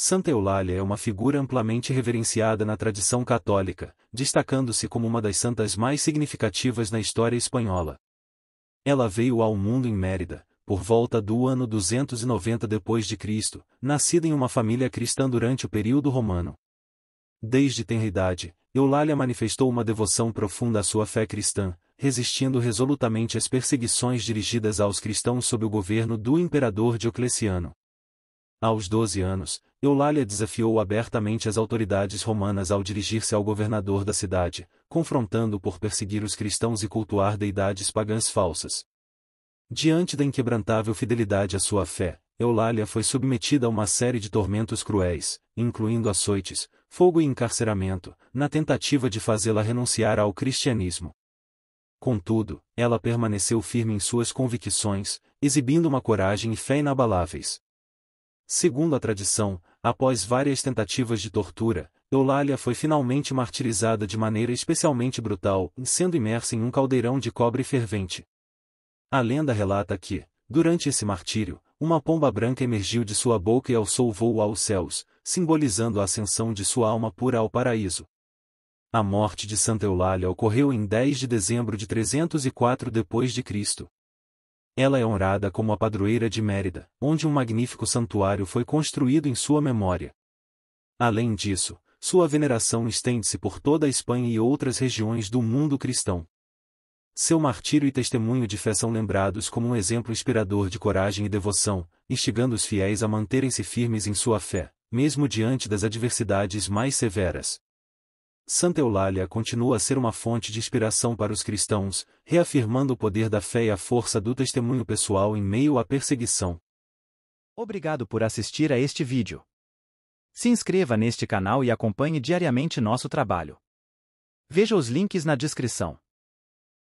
Santa Eulália é uma figura amplamente reverenciada na tradição católica, destacando-se como uma das santas mais significativas na história espanhola. Ela veio ao mundo em Mérida, por volta do ano 290 d.C., nascida em uma família cristã durante o período romano. Desde tenra idade, Eulália manifestou uma devoção profunda à sua fé cristã, resistindo resolutamente às perseguições dirigidas aos cristãos sob o governo do imperador Diocleciano. Aos 12 anos, Eulália desafiou abertamente as autoridades romanas ao dirigir-se ao governador da cidade, confrontando-o por perseguir os cristãos e cultuar deidades pagãs falsas. Diante da inquebrantável fidelidade à sua fé, Eulália foi submetida a uma série de tormentos cruéis, incluindo açoites, fogo e encarceramento, na tentativa de fazê-la renunciar ao cristianismo. Contudo, ela permaneceu firme em suas convicções, exibindo uma coragem e fé inabaláveis. Segundo a tradição, após várias tentativas de tortura, Eulália foi finalmente martirizada de maneira especialmente brutal, sendo imersa em um caldeirão de cobre fervente. A lenda relata que, durante esse martírio, uma pomba branca emergiu de sua boca e alçou voo aos céus, simbolizando a ascensão de sua alma pura ao paraíso. A morte de Santa Eulália ocorreu em 10 de dezembro de 304 d.C. Ela é honrada como a padroeira de Mérida, onde um magnífico santuário foi construído em sua memória. Além disso, sua veneração estende-se por toda a Espanha e outras regiões do mundo cristão. Seu martírio e testemunho de fé são lembrados como um exemplo inspirador de coragem e devoção, instigando os fiéis a manterem-se firmes em sua fé, mesmo diante das adversidades mais severas. Santa Eulália continua a ser uma fonte de inspiração para os cristãos, reafirmando o poder da fé e a força do testemunho pessoal em meio à perseguição. Obrigado por assistir a este vídeo. Se inscreva neste canal e acompanhe diariamente nosso trabalho. Veja os links na descrição.